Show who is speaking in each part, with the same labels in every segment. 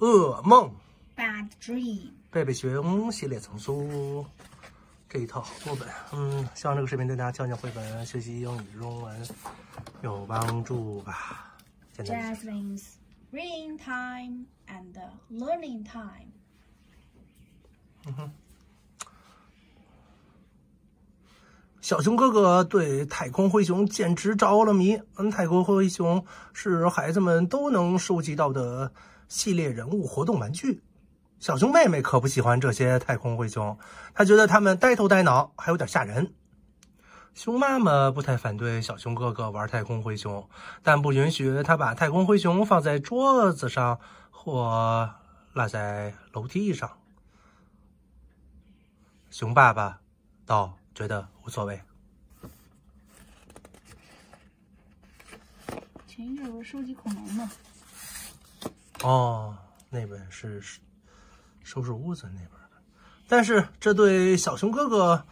Speaker 1: 噩梦，Bad Dream。贝贝熊系列丛书这一套好多本，嗯，希望这个视频对大家讲讲绘本、学习英语、中文有帮助吧。Jasmine's Reading Time and Learning Time。嗯哼。小熊哥哥对太空灰熊简直着了迷。嗯，太空灰熊是孩子们都能收集到的。系列人物活动玩具，小熊妹妹可不喜欢这些太空灰熊，她觉得它们呆头呆脑，还有点吓人。熊妈妈不太反对小熊哥哥玩太空灰熊，但不允许他把太空灰熊放在桌子上或落在楼梯上。熊爸爸倒觉得无所谓。前一阵不是收集恐龙吗？哦，那边是收拾屋子那边的，但是这对小熊哥哥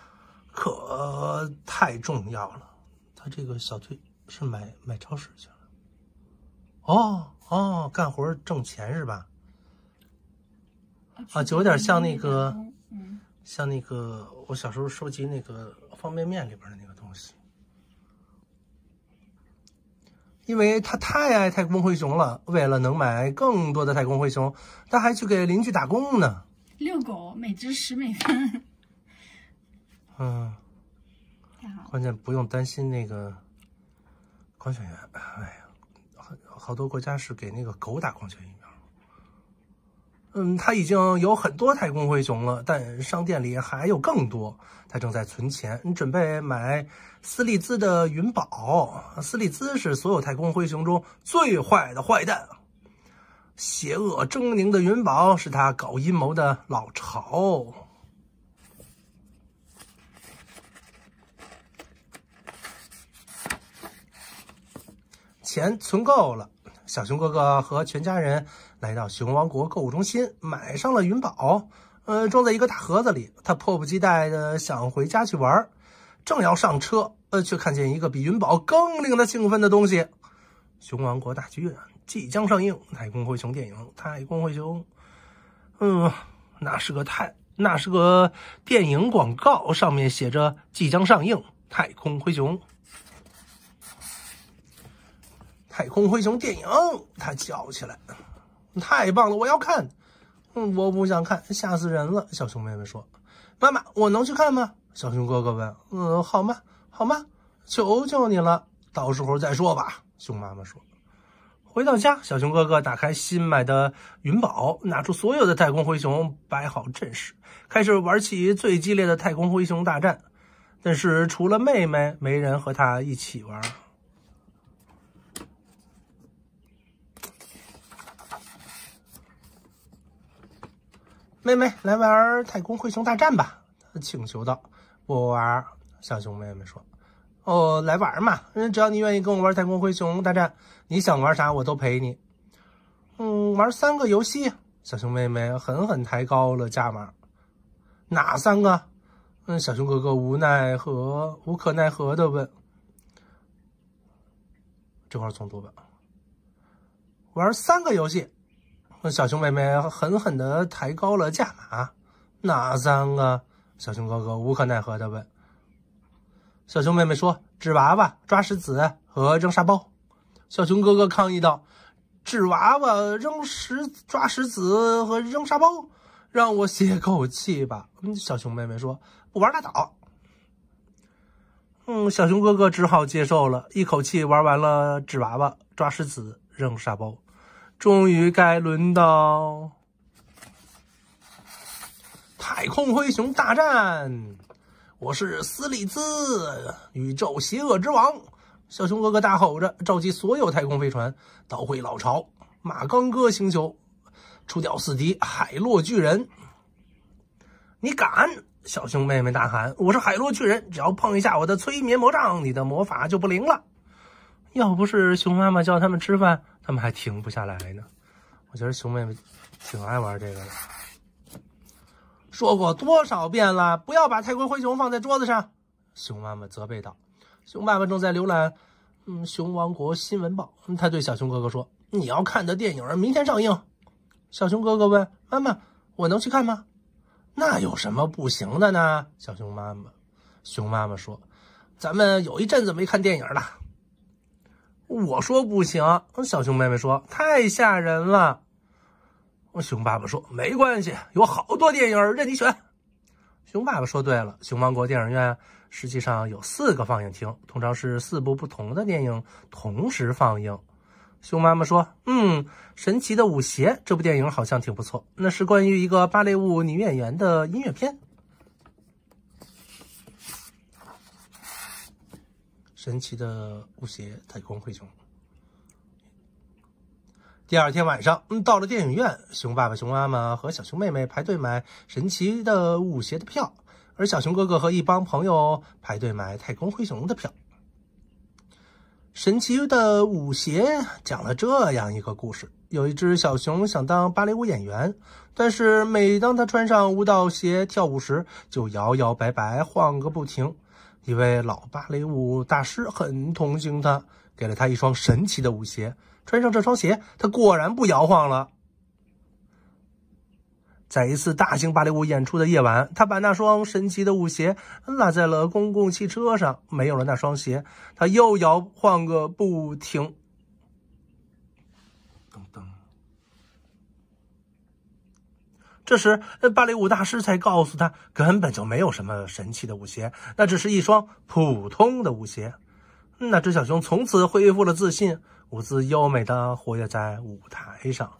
Speaker 1: 可太重要了。他这个小推是买买超市去了。哦哦，干活挣钱是吧？啊，就有点像那个，像那个我小时候收集那个方便面里边的那个。因为他太爱太空灰熊了，为了能买更多的太空灰熊，他还去给邻居打工呢。遛狗每只十美分。嗯，关键不用担心那个，狂犬疫苗。哎呀，好好多国家是给那个狗打狂犬疫苗。嗯，他已经有很多太空灰熊了，但商店里还有更多。他正在存钱，准备买斯利兹的云宝。斯利兹是所有太空灰熊中最坏的坏蛋，邪恶狰狞的云宝是他搞阴谋的老巢。钱存够了。小熊哥哥和全家人来到熊王国购物中心，买上了云宝，呃，装在一个大盒子里。他迫不及待地想回家去玩，正要上车，呃，却看见一个比云宝更令他兴奋的东西。熊王国大剧院即将上映《太空灰熊》电影，《太空灰熊》。嗯，那是个太，那是个电影广告，上面写着“即将上映《太空灰熊》”。太空灰熊电影，他叫起来，太棒了，我要看。嗯，我不想看，吓死人了。小熊妹妹说：“妈妈，我能去看吗？”小熊哥哥问：“嗯，好吗？好吗？求求你了，到时候再说吧。”熊妈妈说。回到家，小熊哥哥打开新买的云宝，拿出所有的太空灰熊，摆好阵势，开始玩起最激烈的太空灰熊大战。但是除了妹妹，没人和他一起玩。妹妹，来玩太空灰熊大战吧！请求道。不玩，小熊妹妹说。哦，来玩嘛，嗯，只要你愿意跟我玩太空灰熊大战，你想玩啥我都陪你。嗯，玩三个游戏，小熊妹妹狠狠抬高了价码。哪三个？嗯，小熊哥哥无奈和无可奈何的问。这块从多吧。玩三个游戏。小熊妹妹狠狠的抬高了价码，哪三个？小熊哥哥无可奈何的问。小熊妹妹说：“纸娃娃、抓石子和扔沙包。”小熊哥哥抗议道：“纸娃娃、扔石、抓石子和扔沙包，让我歇口气吧。”小熊妹妹说：“不玩拉倒。”嗯，小熊哥哥只好接受了一口气玩完了纸娃娃、抓石子、扔沙包。终于该轮到太空灰熊大战！我是斯里兹，宇宙邪恶之王。小熊哥哥大吼着，召集所有太空飞船，捣毁老巢马刚哥星球，除掉死敌海洛巨人。你敢！小熊妹妹大喊：“我是海洛巨人，只要碰一下我的催眠魔杖，你的魔法就不灵了。要不是熊妈妈叫他们吃饭。”他们还停不下来呢，我觉得熊妹妹挺爱玩这个的。说过多少遍了，不要把泰国灰熊放在桌子上。熊妈妈责备道。熊爸爸正在浏览，嗯，熊王国新闻报。他对小熊哥哥说：“你要看的电影明天上映。”小熊哥哥问妈妈：“我能去看吗？”“那有什么不行的呢？”小熊妈妈，熊妈妈说：“咱们有一阵子没看电影了。”我说不行，小熊妹妹说太吓人了。熊爸爸说没关系，有好多电影任你选。熊爸爸说对了，熊王国电影院实际上有四个放映厅，通常是四部不同的电影同时放映。熊妈妈说，嗯，神奇的舞鞋这部电影好像挺不错，那是关于一个芭蕾舞女演员的音乐片。神奇的舞鞋，太空灰熊。第二天晚上，嗯，到了电影院，熊爸爸、熊妈妈和小熊妹妹排队买神奇的舞鞋的票，而小熊哥哥和一帮朋友排队买太空灰熊的票。神奇的舞鞋讲了这样一个故事：有一只小熊想当芭蕾舞演员，但是每当它穿上舞蹈鞋跳舞时，就摇摇摆摆，晃个不停。一位老芭蕾舞大师很同情他，给了他一双神奇的舞鞋。穿上这双鞋，他果然不摇晃了。在一次大型芭蕾舞演出的夜晚，他把那双神奇的舞鞋落在了公共汽车上。没有了那双鞋，他又摇晃个不停。噔噔这时，芭蕾舞大师才告诉他，根本就没有什么神奇的舞鞋，那只是一双普通的舞鞋。那只小熊从此恢复了自信，舞姿优美的活跃在舞台上。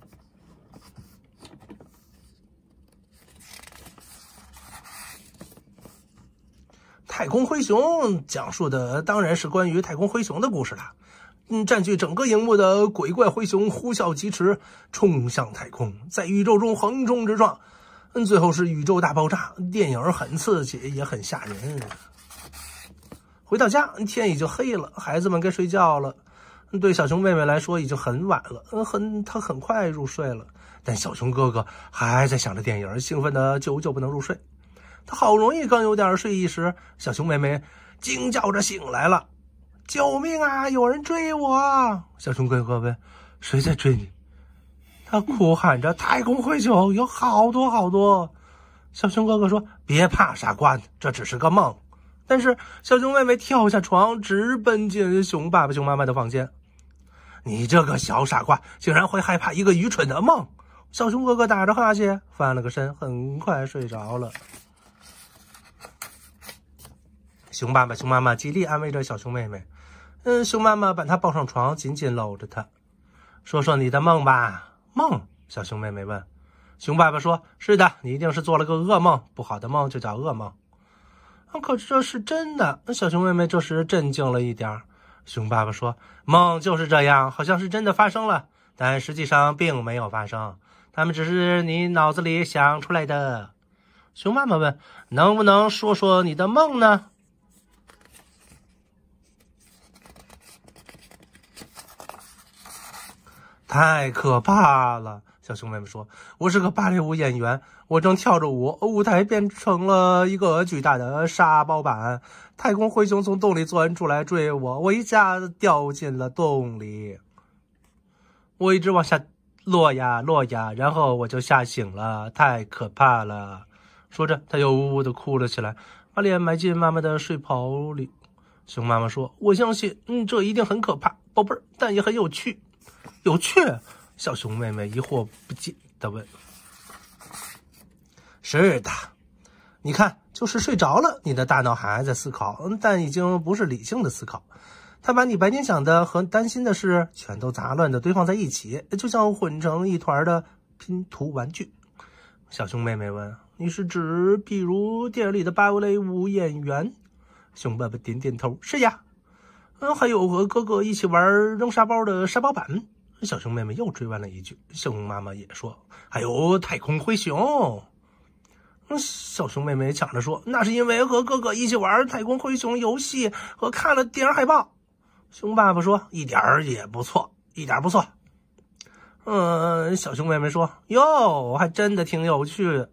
Speaker 1: 太空灰熊讲述的当然是关于太空灰熊的故事了。嗯，占据整个荧幕的鬼怪灰熊呼啸疾驰，冲向太空，在宇宙中横冲直撞。嗯，最后是宇宙大爆炸。电影很刺激，也很吓人。回到家，天已经黑了，孩子们该睡觉了。对小熊妹妹来说，已经很晚了。嗯，很，她很快入睡了。但小熊哥哥还在想着电影，兴奋的久久不能入睡。他好容易刚有点睡意时，小熊妹妹惊叫着醒来了。救命啊！有人追我！小熊哥哥问：“谁在追你？”他哭喊着：“太空灰熊，有好多好多！”小熊哥哥说：“别怕，傻瓜，这只是个梦。”但是小熊妹妹跳下床，直奔进熊爸爸、熊妈妈的房间。“你这个小傻瓜，竟然会害怕一个愚蠢的梦！”小熊哥哥打着哈欠，翻了个身，很快睡着了。熊爸爸、熊妈妈极力安慰着小熊妹妹。嗯，熊妈妈把他抱上床，紧紧搂着他，说：“说你的梦吧。”梦，小熊妹妹问。熊爸爸说：“是的，你一定是做了个噩梦，不好的梦就叫噩梦。”可这是真的。小熊妹妹这时镇静了一点儿。熊爸爸说：“梦就是这样，好像是真的发生了，但实际上并没有发生，它们只是你脑子里想出来的。”熊妈妈问：“能不能说说你的梦呢？”太可怕了！小熊妹妹说：“我是个芭蕾舞演员，我正跳着舞，舞台变成了一个巨大的沙包板。太空灰熊从洞里钻出来追我，我一下子掉进了洞里。我一直往下落呀落呀，然后我就吓醒了。太可怕了！”说着，他又呜呜的哭了起来，把脸埋进妈妈的睡袍里。熊妈妈说：“我相信，嗯，这一定很可怕，宝贝儿，但也很有趣。”有趣，小熊妹妹疑惑不解的问：“是的，你看，就是睡着了，你的大脑还在思考，但已经不是理性的思考。他把你白天想的和担心的事全都杂乱的堆放在一起，就像混成一团的拼图玩具。”小熊妹妹问：“你是指，比如电影里的芭蕾舞演员？”熊爸爸点点头：“是呀。”嗯，还有和哥哥一起玩扔沙包的沙包板，小熊妹妹又追问了一句，熊妈妈也说：“还有太空灰熊。”嗯，小熊妹妹抢着说：“那是因为和哥哥一起玩太空灰熊游戏和看了电影海报。”熊爸爸说：“一点儿也不错，一点不错。”嗯，小熊妹妹说：“哟，还真的挺有趣。”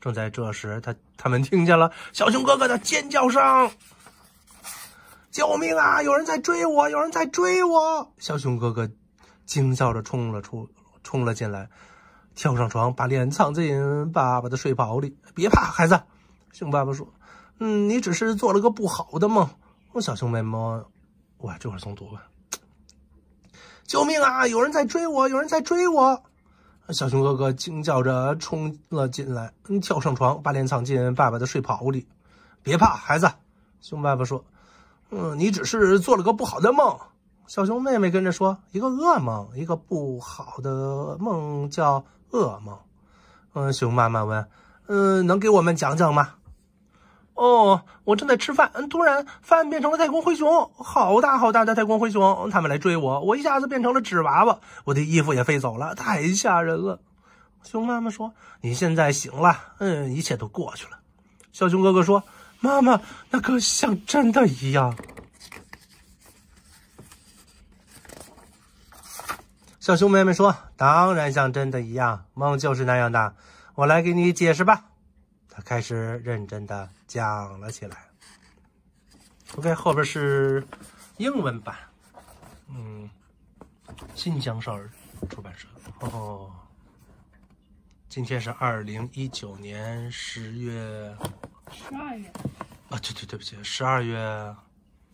Speaker 1: 正在这时，他他们听见了小熊哥哥的尖叫声。救命啊！有人在追我，有人在追我！小熊哥哥惊叫着冲了出，冲了进来，跳上床，把脸藏进爸爸的睡袍里。别怕，孩子，熊爸爸说：“嗯，你只是做了个不好的梦。”小熊妹妹，哇，这会中读了！救命啊！有人在追我，有人在追我！小熊哥哥惊叫着冲了进来，跳上床，把脸藏进爸爸的睡袍里。别怕，孩子，熊爸爸说。嗯，你只是做了个不好的梦。小熊妹妹跟着说：“一个噩梦，一个不好的梦，叫噩梦。”嗯，熊妈妈问：“嗯，能给我们讲讲吗？”哦，我正在吃饭，嗯，突然饭变成了太空灰熊，好大好大的太空灰熊，他们来追我，我一下子变成了纸娃娃，我的衣服也飞走了，太吓人了。熊妈妈说：“你现在醒了，嗯，一切都过去了。”小熊哥哥说。妈妈，那个像真的一样。小熊妹妹说：“当然像真的一样，梦就是那样的。”我来给你解释吧。他开始认真的讲了起来。OK，后边是英文版。嗯，新疆少儿出版社。哦，今天是二零一九年十月。十二月啊，对对对不起，十二月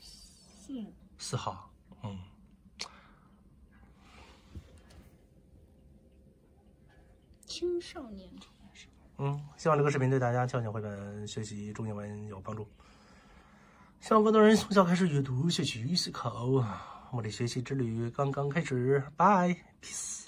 Speaker 1: 四四号，嗯。青少年出版社。嗯，希望这个视频对大家教选绘本、学习中英文有帮助。希望更多人从小开始阅读、学习、思考。我的学习之旅刚刚开始，拜，peace。